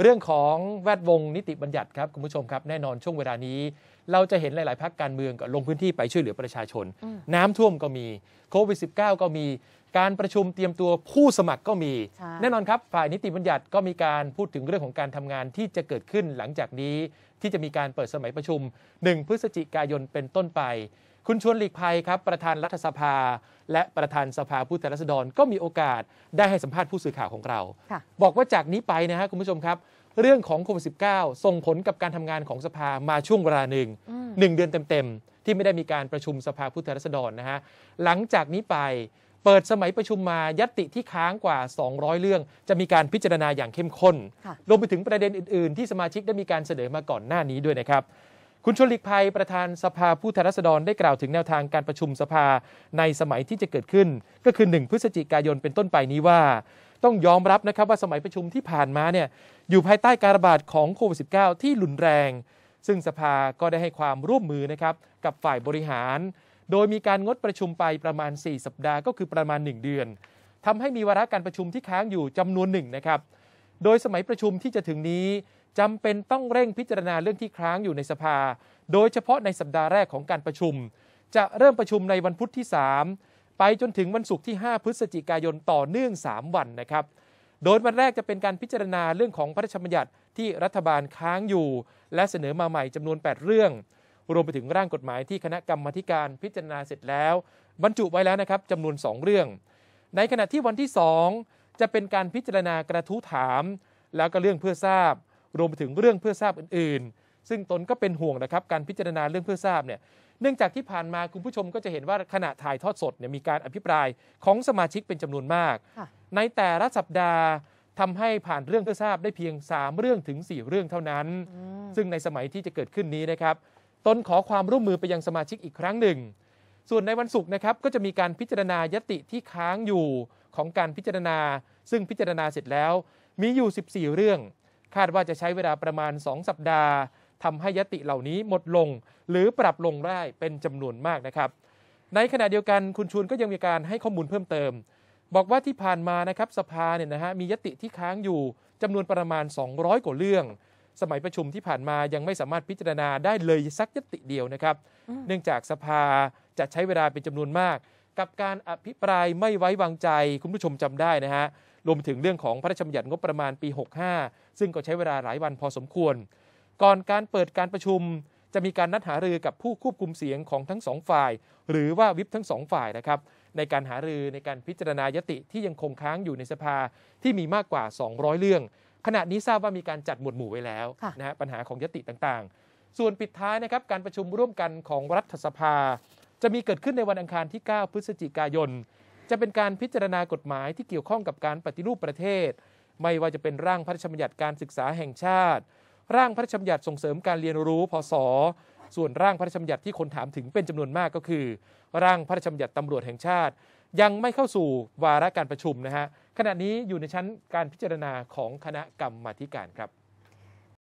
เรื่องของแวดวงนิติบัญญัติครับ คุณผู้ชมครับแน่นอนช่วงเวลานี้ เราจะเห็นหลาย ๆพักการเมืองก็ลงพื้นที่ไปช่วยเหลือประชาชน น้ำท่วมก็มีโควิด -19 ก็มีการประชุมเตรียมตัวผู้สมัครก็มี แน่นอนครับฝ่ายนิติบัญญัติก็มีการพูดถึงเรื่องของการทำงานที่จะเกิดขึ้นหลังจากนี้ ที่จะมีการเปิดสมัยประชุม1พฤศจิกายนเป็นต้นไปคุณชวนหลีกภัยครับประธานรัฐสภาและประธานสภาผู้แทนราษฎรก็มีโอกาสได้ให้สัมภาษณ์ผู้สื่อข่าวของเรา บอกว่าจากนี้ไปนะฮะคุณผู้ชมครับ เรื่องของโควิดสิส่งผลกับการทำงานของสภามาช่วงเวลาหนึ่งหนึ่งเดือนเต็มๆที่ไม่ได้มีการประชุมสภาผู้แทนราษฎรนะฮะหลังจากนี้ไปเปิดสมัยประชุมมายัตติที่ค้างกว่า 200 เรื่องจะมีการพิจารณาอย่างเข้มข้นรวมไปถึงประเด็นอื่น ๆ ที่สมาชิกได้มีการเสนอมาก่อนหน้านี้ด้วยนะครับคุณชนลีกภัยประธานสภาผู้แทนราษฎรได้กล่าวถึงแนวทางการประชุมสภาในสมัยที่จะเกิดขึ้น ก็คือ1พฤศจิกายนเป็นต้นไปนี้ว่าต้องยอมรับนะครับว่าสมัยประชุมที่ผ่านมาเนี่ยอยู่ภายใต้การระบาดของโควิดสิที่รุนแรง ซึ่งสภาก็ได้ให้ความร่วมมือนะครับกับฝ่ายบริหาร โดยมีการงดประชุมไปประมาณ4สัปดาห์ก็คือประมาณ1เดือน ทำให้มีวาระการประชุมที่ค้างอยู่จำนวนหนึ่งนะครับ โดยสมัยประชุมที่จะถึงนี้จำเป็นต้องเร่งพิจารณาเรื่องที่ค้างอยู่ในสภา โดยเฉพาะในสัปดาห์แรกของการประชุม จะเริ่มประชุมในวันพุธที่ 3 ไปจนถึงวันศุกร์ที่ 5พฤศจิกายนต่อเนื่อง3วันนะครับ โดยวันแรกจะเป็นการพิจารณาเรื่องของพระราชบัญญัติที่รัฐบาลค้างอยู่ และเสนอมาใหม่จำนวน 8 เรื่อง รวมไปถึงร่างกฎหมายที่คณะกรรมการพิจารณาเสร็จแล้ว บรรจุไว้แล้วนะครับจำนวน 2 เรื่อง ในขณะที่วันที่2จะเป็นการพิจารณากระทู้ถาม แล้วก็เรื่องเพื่อทราบรวมไปถึงเรื่องเพื่อทราบอื่นๆ ซึ่งตนก็เป็นห่วงนะครับการพิจารณาเรื่องเพื่อทราบ เนี่ย เนื่องจากที่ผ่านมาคุณผู้ชมก็จะเห็นว่าขณะถ่ายทอดสดเนี่ยมีการอภิปรายของสมาชิกเป็นจำนวนมาก ในแต่ละสัปดาห์ทำให้ผ่านเรื่องเพื่อทราบได้เพียง 3 เรื่องถึง 4 เรื่องเท่านั้น ซึ่งในสมัยที่จะเกิดขึ้นนี้นะครับ ตนขอความร่วมมือไปยังสมาชิกอีกครั้งหนึ่ง ส่วนในวันศุกร์นะครับก็จะมีการพิจารณายติที่ค้างอยู่ของการพิจารณา ซึ่งพิจารณาเสร็จแล้ว มีอยู่ 14 เรื่องคาดว่าจะใช้เวลาประมาณ 2 สัปดาห์ทำให้ยติเหล่านี้หมดลง หรือปรับลงได้เป็นจำนวนมากนะครับ ในขณะเดียวกันคุณชวนก็ยังมีการให้ข้อมูลเพิ่มเติม บอกว่าที่ผ่านมานะครับสภาเนี่ยนะฮะมียติที่ค้างอยู่จำนวนประมาณ 200กว่าเรื่อง สมัยประชุมที่ผ่านมายังไม่สามารถพิจารณาได้เลยสักยติเดียวนะครับ เนื่องจากสภาจะใช้เวลาเป็นจำนวนมาก กับการอภิปรายไม่ไว้วางใจคุณผู้ชมจำได้นะฮะรวมถึงเรื่องของพระราชบัญญัติงบประมาณปี 65 ซึ่งก็ใช้เวลาหลายวันพอสมควร ก่อนการเปิดการประชุม จะมีการนัดหารือกับผู้ควบคุมเสียงของทั้งสองฝ่าย หรือว่าวิปทั้งสองฝ่ายนะครับในการหารือในการพิจารณายติที่ยังคงค้างอยู่ในสภาที่มีมากกว่า 200 เรื่อง ขณะนี้ทราบว่ามีการจัดหมวดหมู่ไว้แล้วนะฮะปัญหาของยติต่างๆ ส่วนปิดท้ายนะครับการประชุมร่วมกันของรัฐสภา จะมีเกิดขึ้นในวันอังคารที่ 9 พฤศจิกายนจะเป็นการพิจารณากฎหมายที่เกี่ยวข้องกับการปฏิรูปประเทศ ไม่ว่าจะเป็นร่างพระราชบัญญัติการศึกษาแห่งชาติ ร่างพระราชบัญญัติส่งเสริมการเรียนรู้พศส่วนร่างพระราชบัญญัติที่คนถามถึงเป็นจำนวนมากก็คือ ร่างพระราชบัญญัติตำรวจแห่งชาติ ยังไม่เข้าสู่วาระการประชุมนะฮะขณะนี้อยู่ในชั้นการพิจารณาของคณะกรรมการครับ